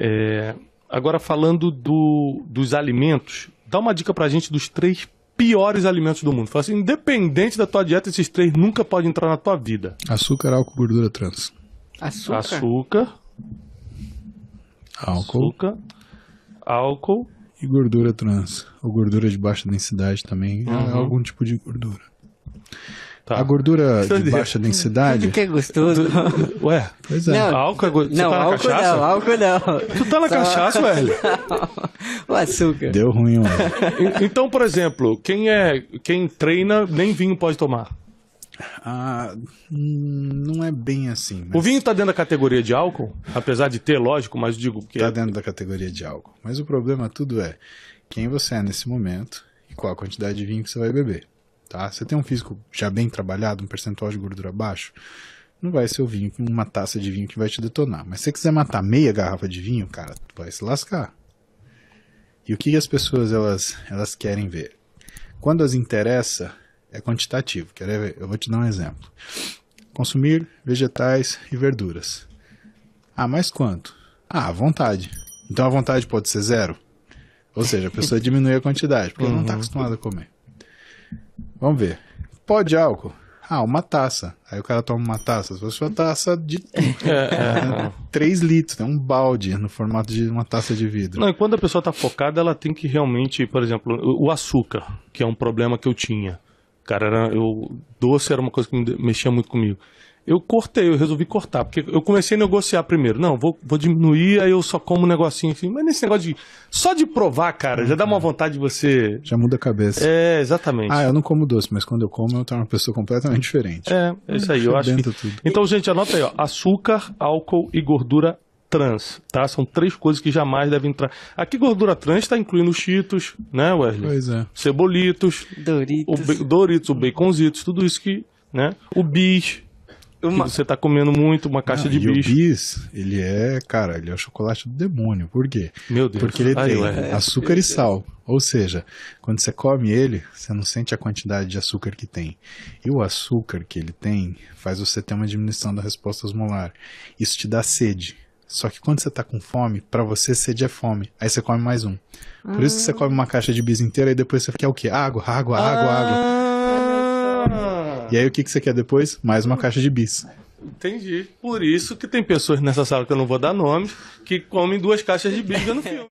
É, agora, falando do, dos alimentos, dá uma dica pra gente dos três piores alimentos do mundo. Fala assim, independente da tua dieta, esses três nunca podem entrar na tua vida. Açúcar, álcool, gordura trans. Açúcar. Açúcar. Álcool. Açúcar, álcool. E gordura trans. Ou gordura de baixa densidade também. É uhum. É algum tipo de gordura. Tá. A gordura de é baixa densidade. Tudo que é gostoso. Ué, pois é. Não, álcool é gostoso. Não, tá álcool não, álcool não. Tu tá na Só... cachaça, velho? o açúcar. Deu ruim, mano. Então, por exemplo, quem é. Quem treina, nem vinho pode tomar. Ah, hum, não é bem assim. Mas... O vinho tá dentro da categoria de álcool? Apesar de ter, lógico, mas digo que. Tá é. dentro da categoria de álcool. Mas o problema tudo é quem você é nesse momento e qual a quantidade de vinho que você vai beber tá? Você tem um físico já bem trabalhado, um percentual de gordura baixo, não vai ser o vinho, uma taça de vinho que vai te detonar. Mas se você quiser matar meia garrafa de vinho, cara, vai se lascar. E o que as pessoas elas, elas querem ver? Quando as interessa, é quantitativo. Quer ver? Eu vou te dar um exemplo. Consumir vegetais e verduras. Ah, mas quanto? Ah, à vontade. Então a vontade pode ser zero? Ou seja, a pessoa diminui a quantidade, porque uhum. ela não está uhum. acostumada a comer. Vamos ver. Pó de álcool. Ah, uma taça. Aí o cara toma uma taça. Se fosse uma taça de. É, é, é. três 3 litros, é um balde no formato de uma taça de vidro. Não, e quando a pessoa está focada, ela tem que realmente, por exemplo, o açúcar, que é um problema que eu tinha. Cara, era, eu, doce era uma coisa que me mexia muito comigo. Eu cortei, eu resolvi cortar, porque eu comecei a negociar primeiro. Não, vou, vou diminuir, aí eu só como um negocinho, enfim. Assim. Mas nesse negócio de. Só de provar, cara, já dá uma vontade de você. Já muda a cabeça. É, exatamente. Ah, eu não como doce, mas quando eu como, eu tenho uma pessoa completamente diferente. É, é isso aí, eu, eu acho. Que... Tudo. Então, gente, anota aí, ó. Açúcar, álcool e gordura trans, tá? São três coisas que jamais devem entrar. Aqui gordura trans está incluindo cheetos, né, Wesley? Pois é. Cebolitos. Doritos. O Doritos, o baconzitos, tudo isso que, né? O bis, uma... você tá comendo muito uma caixa ah, de bicho. O bis, ele é, cara, ele é o chocolate do demônio. Por quê? Meu Deus. Porque ele Ai, tem açúcar e sal. Ou seja, quando você come ele, você não sente a quantidade de açúcar que tem. E o açúcar que ele tem faz você ter uma diminuição da resposta osmolar. Isso te dá sede. Só que quando você tá com fome, para você sede é fome. Aí você come mais um. Por uhum. isso que você ah. come uma caixa de bis inteira e depois você quer é o quê? Água, água, água, água. Ah. E aí o que, que você quer depois? Mais uma caixa de bis. Entendi. Por isso que tem pessoas nessa sala que eu não vou dar nome que comem duas caixas de bis no filme.